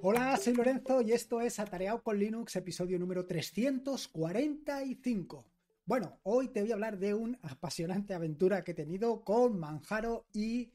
Hola, soy Lorenzo y esto es Atareado con Linux, episodio número 345. Bueno, hoy te voy a hablar de una apasionante aventura que he tenido con Manjaro y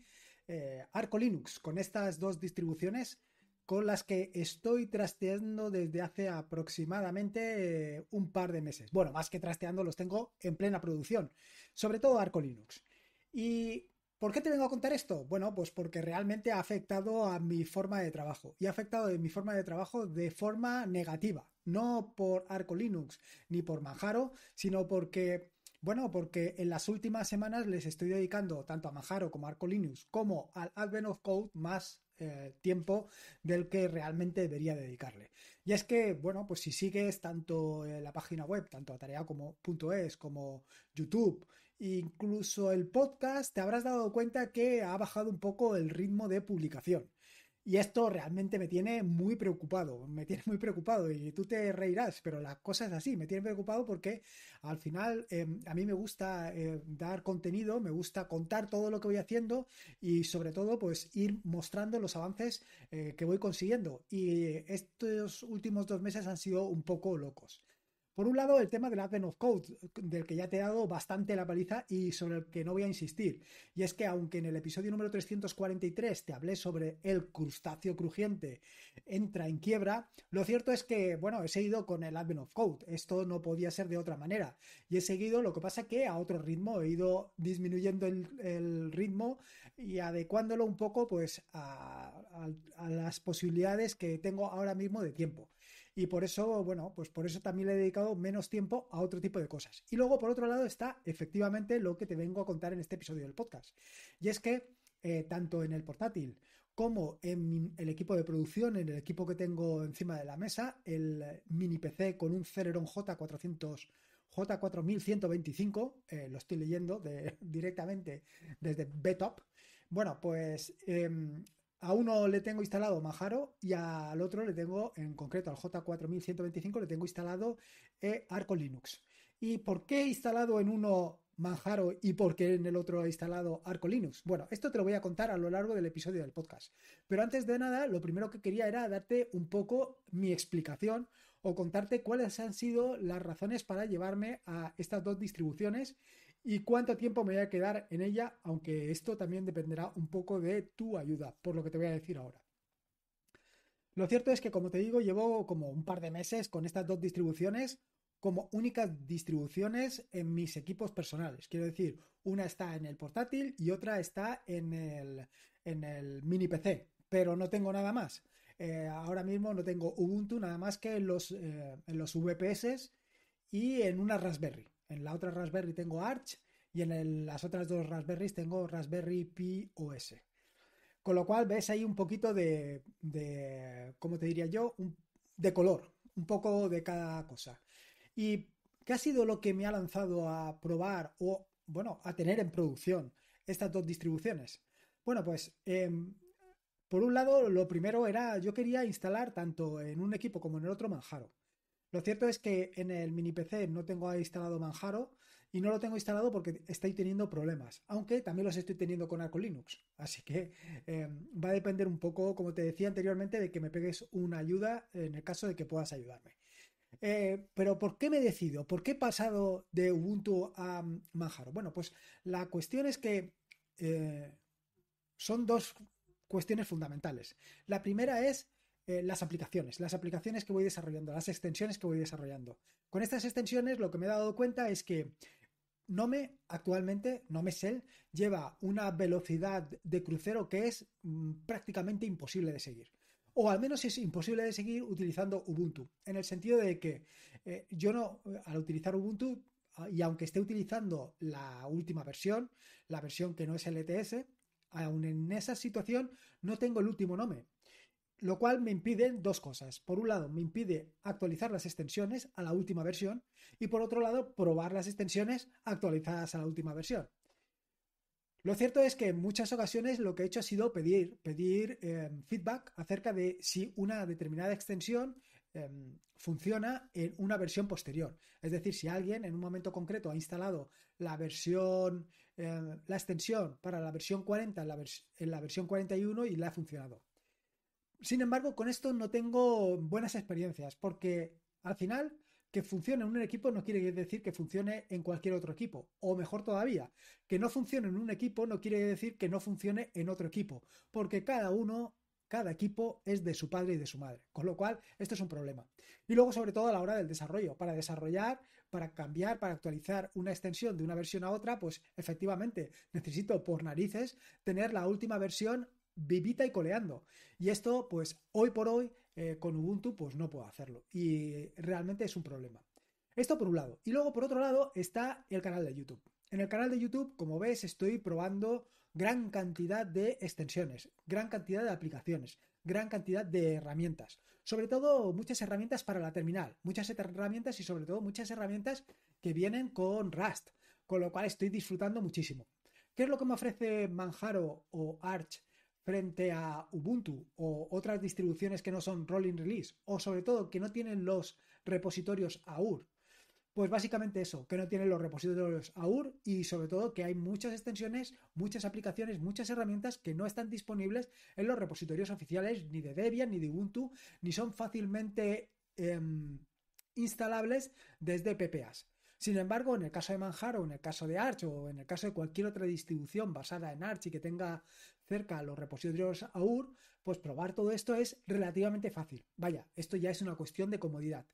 eh, Arco Linux, con estas dos distribuciones con las que estoy trasteando desde hace aproximadamente eh, un par de meses. Bueno, más que trasteando, los tengo en plena producción, sobre todo Arco Linux. Y ¿Por qué te vengo a contar esto? Bueno, pues porque realmente ha afectado a mi forma de trabajo y ha afectado a mi forma de trabajo de forma negativa, no por Arco Linux ni por Manjaro, sino porque bueno, porque en las últimas semanas les estoy dedicando tanto a Manjaro como a Arco Linux como al Advent of Code más eh, tiempo del que realmente debería dedicarle. Y es que, bueno, pues si sigues tanto eh, la página web, tanto tarea como .es, como YouTube Incluso el podcast, te habrás dado cuenta que ha bajado un poco el ritmo de publicación. Y esto realmente me tiene muy preocupado, me tiene muy preocupado y tú te reirás, pero la cosa es así, me tiene preocupado porque al final em, a mí me gusta eh, dar contenido, me gusta contar todo lo que voy haciendo y sobre todo pues ir mostrando los avances eh, que voy consiguiendo. Y eh, estos últimos dos meses han sido un poco locos. Por un lado, el tema del Advent of Code, del que ya te he dado bastante la paliza y sobre el que no voy a insistir. Y es que aunque en el episodio número 343 te hablé sobre el crustáceo crujiente entra en quiebra, lo cierto es que, bueno, he seguido con el Advent of Code. Esto no podía ser de otra manera. Y he seguido, lo que pasa que a otro ritmo, he ido disminuyendo el, ritmo y adecuándolo un poco pues a las posibilidades que tengo ahora mismo de tiempo. Y por eso, bueno, pues por eso también le he dedicado menos tiempo a otro tipo de cosas. Y luego, por otro lado, está efectivamente lo que te vengo a contar en este episodio del podcast. Y es que eh, tanto en el portátil como en el equipo de producción, en el equipo que tengo encima de la mesa, el mini PC con un Celeron J400, J4125, eh, lo estoy leyendo directamente desde Betop. Bueno, pues em, a uno le tengo instalado Majaro y al otro le tengo, en concreto al J4125, le tengo instalado eh, Arco Linux. ¿Y por qué he instalado en uno Manjaro y por qué en el otro he instalado Arco Linux? Bueno, esto te lo voy a contar a lo largo del episodio del podcast. Pero antes de nada, lo primero que quería era darte un poco mi explicación o contarte cuáles han sido las razones para llevarme a estas dos distribuciones y cuánto tiempo me voy a quedar en ella, aunque esto también dependerá un poco de tu ayuda, por lo que te voy a decir ahora. Lo cierto es que, como te digo, llevo como un par de meses con estas dos distribuciones como únicas distribuciones en mis equipos personales. Quiero decir, una está en el portátil y otra está en el, en el mini PC, pero no tengo nada más. Eh, ahora mismo no tengo Ubuntu nada más que los, en los VPS eh, y en una Raspberry. En la otra Raspberry tengo Arch y en las otras dos Raspberries tengo Raspberry Pi OS. Con lo cual ves ahí un poquito de, como ¿cómo te diría yo? de color, un poco de cada cosa. ¿Y qué ha sido lo que me ha lanzado a probar o, bueno, a tener en producción estas dos distribuciones? Bueno, pues em, por un lado, lo primero era, yo quería instalar tanto en un equipo como en el otro Manjaro. Lo cierto es que en el mini PC no tengo instalado Manjaro y no lo tengo instalado porque estoy teniendo problemas, aunque también los estoy teniendo con Arco Linux. Así que em, va a depender un poco, como te decía anteriormente, de que me pegues una ayuda en el caso de que puedas ayudarme. Eh, pero ¿por qué me decido? ¿Por qué he pasado de Ubuntu a Manjaro? Bueno, pues la cuestión es que eh, son dos cuestiones fundamentales. La primera es eh, las aplicaciones, las aplicaciones que voy desarrollando, las extensiones que voy desarrollando. Con estas extensiones lo que me he dado cuenta es que Nome actualmente, Nome Shell, lleva una velocidad de crucero que es mm, prácticamente imposible de seguir. O al menos es imposible de seguir utilizando Ubuntu, en el sentido de que eh, yo no, eh, al utilizar Ubuntu, ah, y aunque esté utilizando la última versión, la versión que no es LTS, e aún en esa situación no tengo el último Nome lo cual me impide dos cosas. Por un lado, me impide actualizar las extensiones a la última versión y por otro lado, probar las extensiones actualizadas a la última versión. Lo cierto es que en muchas ocasiones lo que he hecho ha sido pedir, pedir em, feedback acerca de si una determinada extensión em, funciona en una versión posterior. Es decir, si alguien en un momento concreto ha instalado la versión, em, la extensión para la versión 40 la, en la versión 41 y la ha funcionado. Sin embargo, con esto no tengo buenas experiencias, porque al final que funcione en un equipo no quiere decir que funcione en cualquier otro equipo. O mejor todavía, que no funcione en un equipo no quiere decir que no funcione en otro equipo. Porque cada uno, cada equipo es de su padre y de su madre. Con lo cual, esto es un problema. Y luego, sobre todo, a la hora del desarrollo. Para desarrollar, para cambiar, para actualizar una extensión de una versión a otra, pues efectivamente necesito por narices tener la última versión vivita y coleando. Y esto, pues hoy por hoy, eh, con Ubuntu, pues no puedo hacerlo. Y realmente es un problema. Esto por un lado. Y luego, por otro lado, está el canal de YouTube. En el canal de YouTube, como ves, estoy probando gran cantidad de extensiones, gran cantidad de aplicaciones, gran cantidad de herramientas. Sobre todo muchas herramientas para la terminal, muchas herramientas y sobre todo muchas herramientas que vienen con Rust, con lo cual estoy disfrutando muchísimo. ¿Qué es lo que me ofrece Manjaro o Arch frente a Ubuntu o otras distribuciones que no son rolling release o sobre todo que no tienen los repositorios AUR. Pues básicamente eso, que no tienen los repositorios AUR y sobre todo que hay muchas extensiones, muchas aplicaciones, muchas herramientas que no están disponibles en los repositorios oficiales ni de Debian ni de Ubuntu, ni son fácilmente em, instalables desde PPAs. Sin embargo, en el caso de Manjaro, en el caso de Arch o en el caso de cualquier otra distribución basada en Arch y que tenga cerca a los repositorios AUR, pues probar todo esto es relativamente fácil. Vaya, esto ya es una cuestión de comodidad.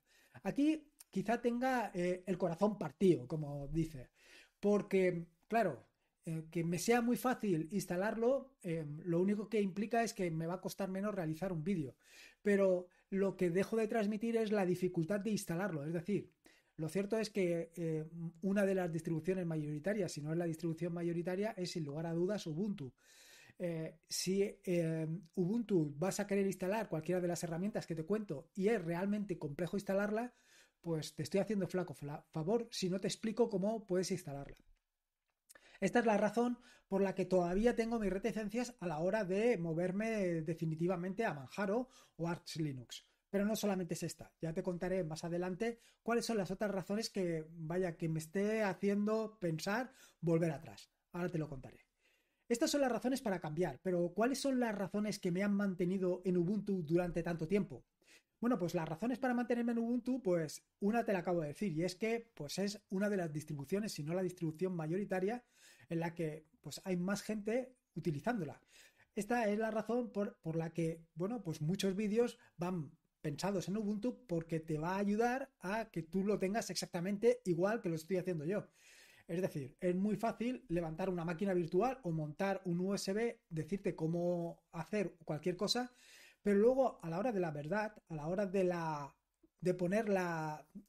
Aquí quizá tenga eh, el corazón partido, como dice, porque, claro, eh, que me sea muy fácil instalarlo, eh, lo único que implica es que me va a costar menos realizar un vídeo, pero lo que dejo de transmitir es la dificultad de instalarlo, es decir, lo cierto es que una de las distribuciones mayoritarias, si no es la distribución mayoritaria, es sin lugar a dudas Ubuntu. Eh, si em, Ubuntu vas a querer instalar cualquiera de las herramientas que te cuento y es realmente complejo instalarla, pues te estoy haciendo flaco favor si no te explico cómo puedes instalarla. Esta es la razón por la que todavía tengo mis reticencias a la hora de moverme definitivamente a Manjaro o Arch Linux. Pero no solamente es esta, ya te contaré más adelante cuáles son las otras razones que, vaya, que me esté haciendo pensar volver atrás. Ahora te lo contaré. Estas son las razones para cambiar, pero ¿cuáles son las razones que me han mantenido en Ubuntu durante tanto tiempo? Bueno, pues las razones para mantenerme en Ubuntu, pues una te la acabo de decir, y es que pues es una de las distribuciones, si no la distribución mayoritaria, en la que pues hay más gente utilizándola. Esta es la razón por, por la que, bueno, pues muchos vídeos van pensados en Ubuntu porque te va a ayudar a que tú lo tengas exactamente igual que lo estoy haciendo yo. Es decir, es muy fácil levantar una máquina virtual o montar un USB, decirte cómo hacer cualquier cosa, pero luego a la hora de la verdad, a la hora de poner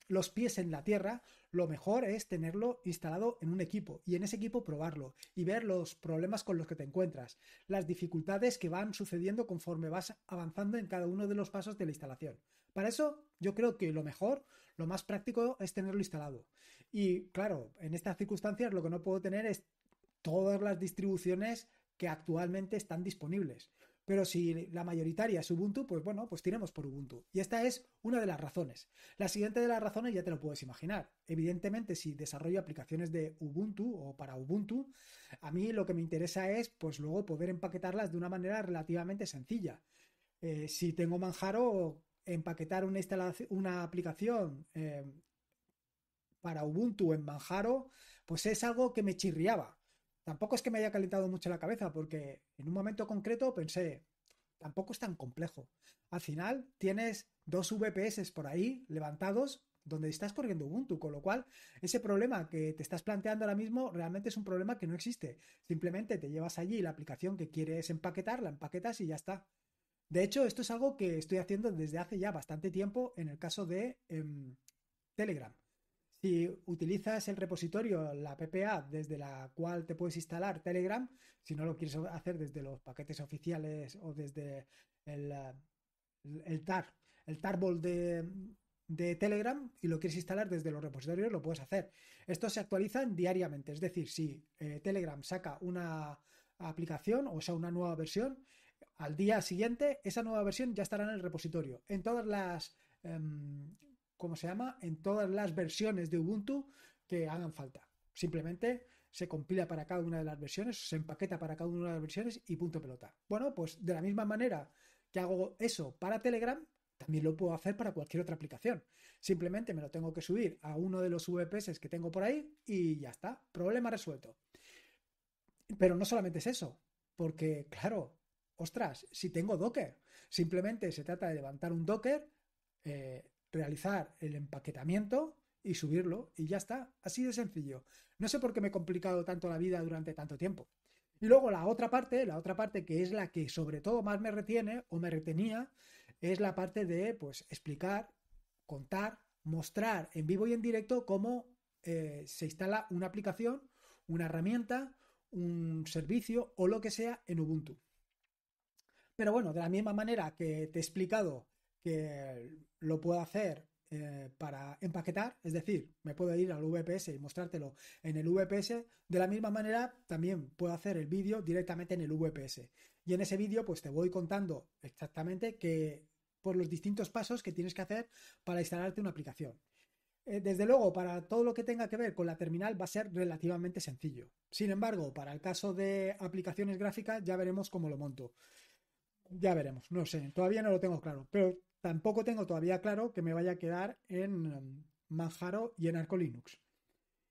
los pies en la tierra, lo mejor es tenerlo instalado en un equipo y en ese equipo probarlo y ver los problemas con los que te encuentras, las dificultades que van sucediendo conforme vas avanzando en cada uno de los pasos de la instalación. Para eso yo creo que lo mejor, lo más práctico es tenerlo instalado. Y claro, en estas circunstancias lo que no puedo tener es todas las distribuciones que actualmente están disponibles. Pero si la mayoritaria es Ubuntu, pues bueno, pues tiremos por Ubuntu. Y esta es una de las razones. La siguiente de las razones ya te lo puedes imaginar. Evidentemente, si desarrollo aplicaciones de Ubuntu o para Ubuntu, a mí lo que me interesa es, pues luego poder empaquetarlas de una manera relativamente sencilla. Eh, si tengo Manjaro, empaquetar una, una aplicación eh, para Ubuntu en Manjaro, pues es algo que me chirriaba. Tampoco es que me haya calentado mucho la cabeza, porque en un momento concreto pensé, tampoco es tan complejo. Al final tienes dos VPS por ahí levantados donde estás corriendo Ubuntu, con lo cual ese problema que te estás planteando ahora mismo realmente es un problema que no existe. Simplemente te llevas allí la aplicación que quieres empaquetar, la empaquetas y ya está. De hecho, esto es algo que estoy haciendo desde hace ya bastante tiempo en el caso de em, Telegram. Si utilizas el repositorio, la PPA, desde la cual te puedes instalar Telegram, si no lo quieres hacer desde los paquetes oficiales o desde el, eh, el TAR, el tarball de, Telegram y lo quieres instalar desde los repositorios, lo puedes hacer. Esto se actualizan diariamente, es decir, si eh, Telegram saca una aplicación o sea una nueva versión, al día siguiente, esa nueva versión ya estará en el repositorio. En todas las. Em, ¿Cómo se llama? En todas las versiones de Ubuntu que hagan falta. Simplemente se compila para cada una de las versiones, se empaqueta para cada una de las versiones y punto pelota. Bueno, pues de la misma manera que hago eso para Telegram, también lo puedo hacer para cualquier otra aplicación. Simplemente me lo tengo que subir a uno de los VPS que tengo por ahí y ya está. Problema resuelto. Pero no solamente es eso, porque claro, ostras, si tengo Docker, simplemente se trata de levantar un Docker, eh, realizar el empaquetamiento y subirlo y ya está, así de sencillo. No sé por qué me he complicado tanto la vida durante tanto tiempo. Y luego la otra parte, la otra parte que es la que sobre todo más me retiene o me retenía, es la parte de pues explicar, contar, mostrar en vivo y en directo cómo eh, se instala una aplicación, una herramienta, un servicio o lo que sea en Ubuntu. Pero bueno, de la misma manera que te he explicado que lo puedo hacer eh, para empaquetar, es decir, me puedo ir al VPS y mostrártelo en el VPS, de la misma manera también puedo hacer el vídeo directamente en el VPS. Y en ese vídeo pues te voy contando exactamente que por los distintos pasos que tienes que hacer para instalarte una aplicación. Eh, desde luego, para todo lo que tenga que ver con la terminal va a ser relativamente sencillo. Sin embargo, para el caso de aplicaciones gráficas ya veremos cómo lo monto ya veremos, no sé, todavía no lo tengo claro, pero tampoco tengo todavía claro que me vaya a quedar en um, Manjaro y en Arco Linux.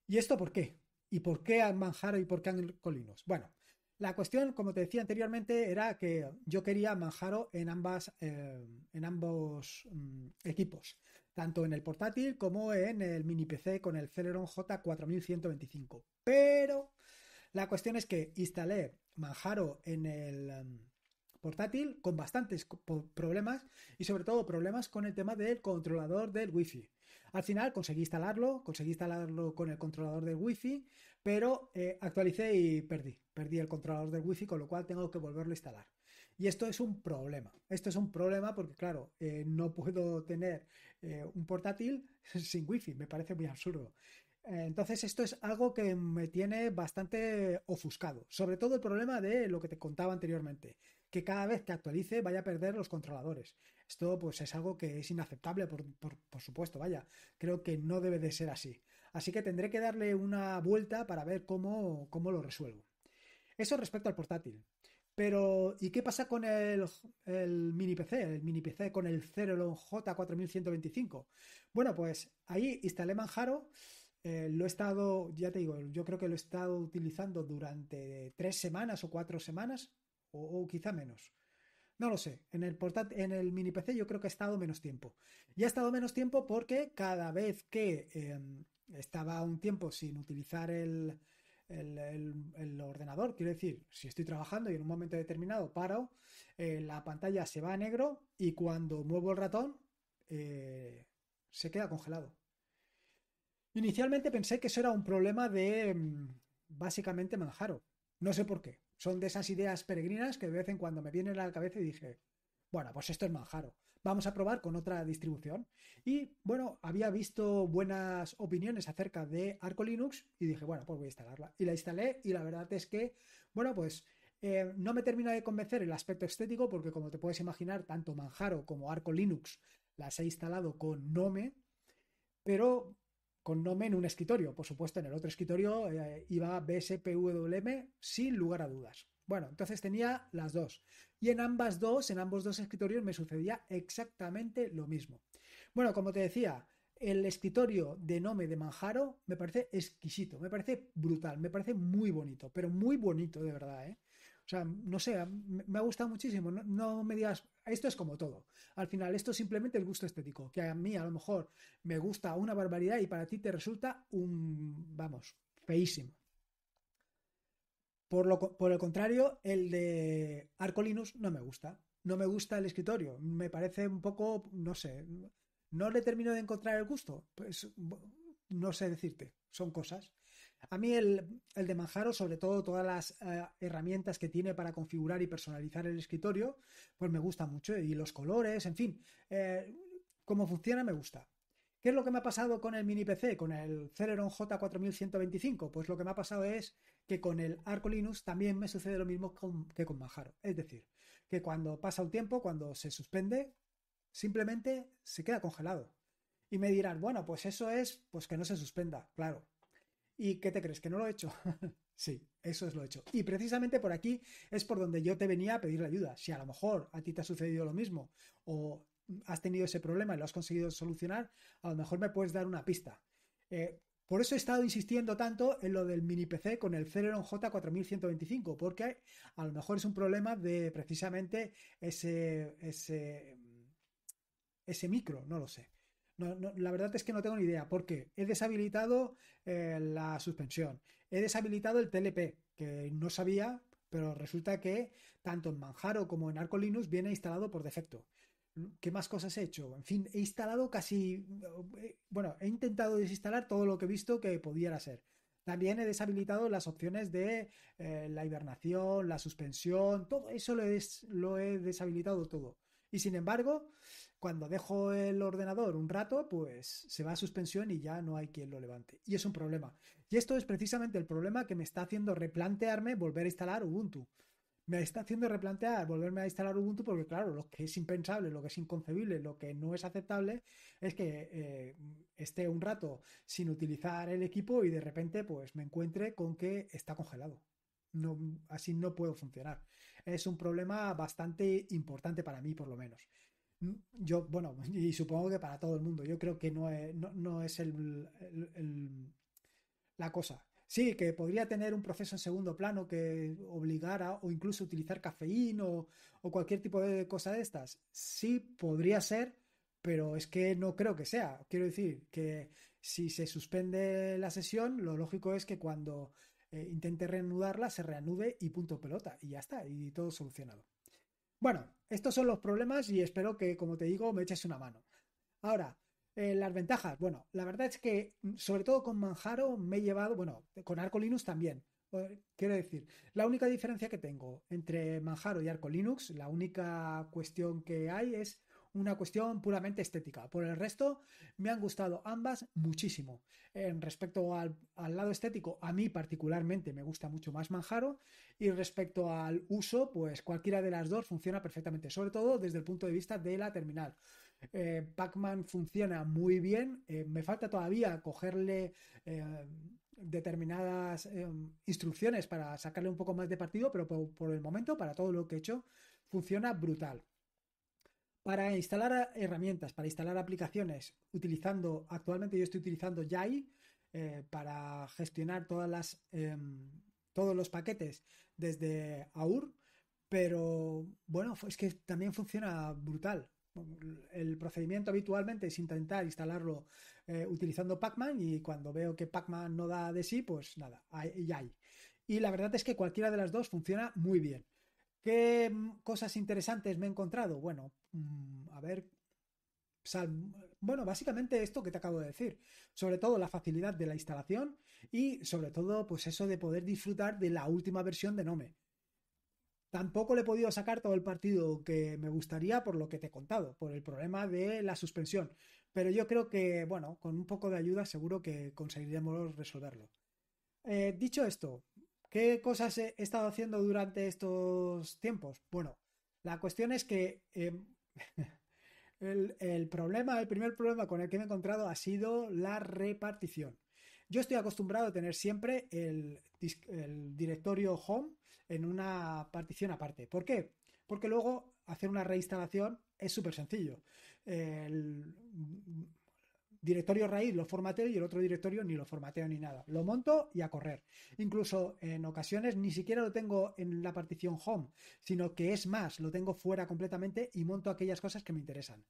¿Y esto por qué? ¿Y por qué en Manjaro y por qué Arco Linux? Bueno, la cuestión, como te decía anteriormente, era que yo quería Manjaro en, ambas, eh, en ambos mm, equipos, tanto en el portátil como en el mini PC con el Celeron J4125. Pero la cuestión es que instalé Manjaro en el um, portátil con bastantes problemas y sobre todo problemas con el tema del controlador del wifi. Al final conseguí instalarlo, conseguí instalarlo con el controlador del wifi, pero eh, actualicé y perdí, perdí el controlador del wifi, con lo cual tengo que volverlo a instalar. Y esto es un problema, esto es un problema porque claro, eh, no puedo tener eh, un portátil sin wifi, me parece muy absurdo. Entonces esto es algo que me tiene bastante ofuscado, sobre todo el problema de lo que te contaba anteriormente, que cada vez que actualice vaya a perder los controladores. Esto pues es algo que es inaceptable, por, supuesto, vaya. Creo que no debe de ser así. Así que tendré que darle una vuelta para ver cómo, cómo lo resuelvo. Eso respecto al portátil. Pero, ¿y qué pasa con el, mini PC? El mini PC con el Celeron J4125. Bueno, pues ahí instalé Manjaro. Eh, lo he estado, ya te digo, yo creo que lo he estado utilizando durante tres semanas o cuatro semanas o, quizá menos. No lo sé. En el, en el mini PC yo creo que ha estado menos tiempo. Y ha estado menos tiempo porque cada vez que em, estaba un tiempo sin utilizar el, ordenador, quiero decir, si estoy trabajando y en un momento determinado paro, eh, la pantalla se va a negro y cuando muevo el ratón eh, se queda congelado. Inicialmente pensé que eso era un problema de em, básicamente Manjaro. No sé por qué. Son de esas ideas peregrinas que de vez en cuando me vienen a la cabeza y dije, bueno, pues esto es manjaro. Vamos a probar con otra distribución. Y bueno, había visto buenas opiniones acerca de Arco Linux y dije, bueno, pues voy a instalarla. Y la instalé y la verdad es que, bueno, pues eh, no me termina de convencer el aspecto estético porque como te puedes imaginar, tanto manjaro como Arco Linux las he instalado con Nome. Pero con nombre en un escritorio. Por supuesto, en el otro escritorio eh, iba BSPWM sin lugar a dudas. Bueno, entonces tenía las dos. Y en ambas dos, en ambos dos escritorios me sucedía exactamente lo mismo. Bueno, como te decía, el escritorio de Nome de Manjaro me parece exquisito, me parece brutal, me parece muy bonito, pero muy bonito de verdad, ¿eh? o sea, no sé, me ha gustado muchísimo. No, me digas, esto es como todo. Al final, esto es simplemente el gusto estético, que a mí a lo mejor me gusta una barbaridad y para ti te resulta un, vamos, feísimo. Por, lo, por el contrario, el de Arcolinus no me gusta. No me gusta el escritorio. Me parece un poco, no sé, no le termino de encontrar el gusto. Pues no sé decirte, son cosas. A mí el, de Manjaro, sobre todo todas las eh, herramientas que tiene para configurar y personalizar el escritorio, pues me gusta mucho. Y los colores, en fin, eh, como funciona me gusta. ¿Qué es lo que me ha pasado con el mini PC, con el Celeron J4125? Pues lo que me ha pasado es que con el Arco Linux también me sucede lo mismo que con Manjaro. Es decir, que cuando pasa un tiempo, cuando se suspende, simplemente se queda congelado. Y me dirán, bueno, pues eso es pues que no se suspenda. Claro, ¿Y qué te crees? ¿Que no lo he hecho? sí, eso es lo he hecho. Y precisamente por aquí es por donde yo te venía a pedir la ayuda. Si a lo mejor a ti te ha sucedido lo mismo o has tenido ese problema y lo has conseguido solucionar, a lo mejor me puedes dar una pista. Eh, por eso he estado insistiendo tanto en lo del mini PC con el Celeron J4125, porque a lo mejor es un problema de precisamente ese, ese, ese micro, no lo sé la verdad es que no tengo ni idea, porque he deshabilitado eh, la suspensión, he deshabilitado el TLP, que no sabía, pero resulta que tanto en Manjaro como en Arco Linux viene instalado por defecto. ¿Qué más cosas he hecho? En fin, he instalado casi, eh, bueno, he intentado desinstalar todo lo que he visto que pudiera ser. También he deshabilitado las opciones de eh, la hibernación, la suspensión, todo eso lo he deshabilitado todo. Y sin embargo, cuando dejo el ordenador un rato, pues se va a suspensión y ya no hay quien lo levante. Y es un problema. Y esto es precisamente el problema que me está haciendo replantearme volver a instalar Ubuntu. Me está haciendo replantear volverme a instalar Ubuntu porque, claro, lo que es impensable, lo que es inconcebible, lo que no es aceptable es que eh, esté un rato sin utilizar el equipo y de repente pues me encuentre con que está congelado. No, así no puedo funcionar es un problema bastante importante para mí, por lo menos. Mm, yo, bueno, y supongo que para todo el mundo, yo creo que no es, no, es la cosa. Sí, que podría tener un proceso en segundo plano que obligara o incluso utilizar cafeína o, o cualquier tipo de cosa de estas. Sí, podría ser, pero es que no creo que sea. Quiero decir que si se suspende la sesión, lo lógico es que cuando eh, intente reanudarla, se reanude y punto pelota. Y ya está, y todo solucionado. Bueno, estos son los problemas y espero que, como te digo, me eches una mano. Ahora, eh, las ventajas. Bueno, la verdad es que, mm, sobre todo con Manjaro, me he llevado, bueno, con Arco Linux también. Quiero decir, la única diferencia que tengo entre Manjaro y Arco Linux, la única cuestión que hay es una cuestión puramente estética. Por el resto, me han gustado ambas muchísimo. En respecto al, lado estético, a mí particularmente me gusta mucho más Manjaro. Y respecto al uso, pues cualquiera de las dos funciona perfectamente, sobre todo desde el punto de vista de la terminal. Eh, Pac-Man funciona muy bien. Eh, me falta todavía cogerle eh, determinadas instrucciones para sacarle un poco más de partido, pero por el momento, para todo lo que he hecho, funciona brutal. Para instalar eh, herramientas, para instalar aplicaciones, utilizando, actualmente yo estoy utilizando Jai eh, para gestionar todas las, em, todos los paquetes desde AUR, pero bueno, es que también funciona brutal. El procedimiento habitualmente es intentar instalarlo eh, utilizando Pacman y cuando veo que Pacman no da de sí, pues nada, Jai. Y la verdad es que cualquiera de las dos funciona muy bien. ¿Qué mm, cosas interesantes me he encontrado? Bueno, Mm, a ver, bueno, básicamente esto que te acabo de decir, sobre todo la facilidad de la instalación y sobre todo pues eso de poder disfrutar de la última versión de Nome. Tampoco le he podido sacar todo el partido que me gustaría por lo que te he contado, por el problema de la suspensión, pero yo creo que, bueno, con un poco de ayuda seguro que conseguiremos resolverlo. Eh, dicho esto, ¿qué cosas he estado haciendo durante estos tiempos? Bueno, la cuestión es que... Eh, El, problema, el primer problema con el que me he encontrado ha sido la repartición. Yo estoy acostumbrado a tener siempre el, el, directorio home en una partición aparte. ¿Por qué? Porque luego hacer una reinstalación es súper sencillo. El, directorio raíz lo formateo y el otro directorio ni lo formateo ni nada. Lo monto y a correr. Incluso en ocasiones ni siquiera lo tengo en la partición home, sino que es más, lo tengo fuera completamente y monto aquellas cosas que me interesan.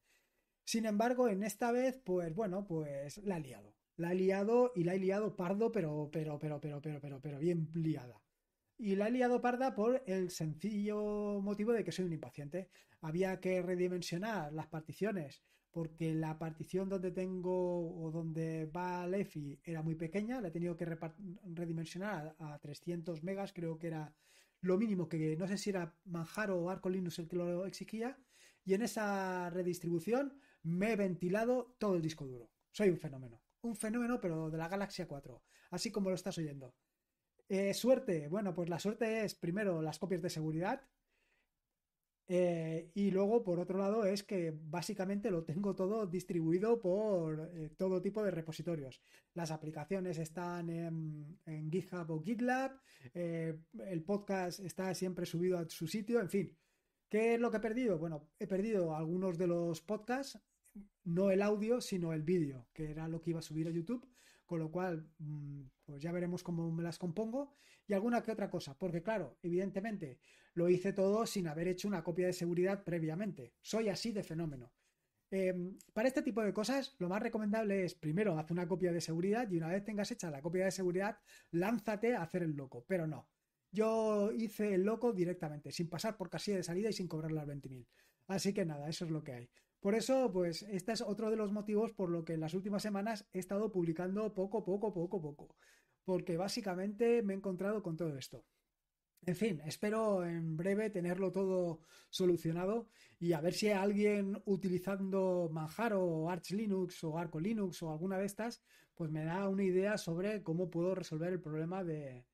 Sin embargo, en esta vez, pues bueno, pues la he liado. La he liado y la he liado pardo, pero, pero, pero, pero, pero, pero, pero bien liada. Y la he liado parda por el sencillo motivo de que soy un impaciente. Había que redimensionar las particiones porque la partición donde tengo o donde va Lefi era muy pequeña, la he tenido que redimensionar a, 300 megas, creo que era lo mínimo que no sé si era Manjaro o Arco Linux el que lo exigía, y en esa redistribución me he ventilado todo el disco duro. Soy un fenómeno, un fenómeno pero de la Galaxia 4, así como lo estás oyendo. Eh, suerte, bueno, pues la suerte es primero las copias de seguridad, eh, y luego, por otro lado, es que básicamente lo tengo todo distribuido por eh, todo tipo de repositorios. Las aplicaciones están en, GitHub o GitLab, eh, el podcast está siempre subido a su sitio, en fin. ¿Qué es lo que he perdido? Bueno, he perdido algunos de los podcasts, no el audio, sino el vídeo, que era lo que iba a subir a YouTube, con lo cual, mm, pues ya veremos cómo me las compongo y alguna que otra cosa, porque claro, evidentemente lo hice todo sin haber hecho una copia de seguridad previamente. Soy así de fenómeno. Em, para este tipo de cosas, lo más recomendable es primero haz una copia de seguridad y una vez tengas hecha la copia de seguridad, lánzate a hacer el loco, pero no. Yo hice el loco directamente, sin pasar por casilla de salida y sin cobrar las 20.000. Así que nada, eso es lo que hay. Por eso, pues, este es otro de los motivos por lo que en las últimas semanas he estado publicando poco, poco, poco, poco. Porque básicamente me he encontrado con todo esto. En fin, espero en breve tenerlo todo solucionado y a ver si alguien utilizando Manjaro o Arch Linux o Arco Linux o alguna de estas, pues me da una idea sobre cómo puedo resolver el problema de,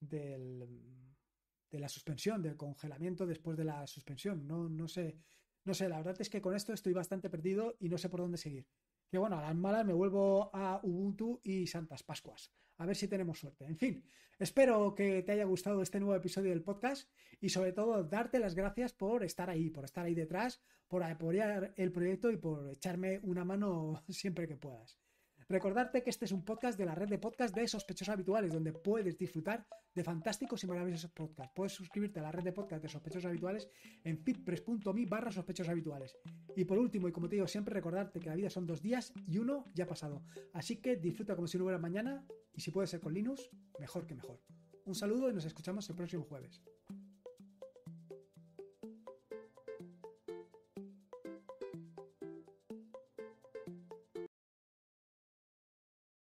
de la suspensión, del congelamiento después de la suspensión. No, no sé no sé, la verdad es que con esto estoy bastante perdido y no sé por dónde seguir. Que bueno, a las malas me vuelvo a Ubuntu y Santas Pascuas. A ver si tenemos suerte. En fin, espero que te haya gustado este nuevo episodio del podcast y sobre todo darte las gracias por estar ahí, por estar ahí detrás, por apoyar el proyecto y por echarme una mano siempre que puedas. Recordarte que este es un podcast de la red de podcast de sospechosos habituales, donde puedes disfrutar de fantásticos y maravillosos podcasts. Puedes suscribirte a la red de podcast de sospechosos habituales en fitpress.me barra sospechosos habituales. Y por último, y como te digo siempre, recordarte que la vida son dos días y uno ya ha pasado. Así que disfruta como si no hubiera mañana y si puede ser con Linux, mejor que mejor. Un saludo y nos escuchamos el próximo jueves.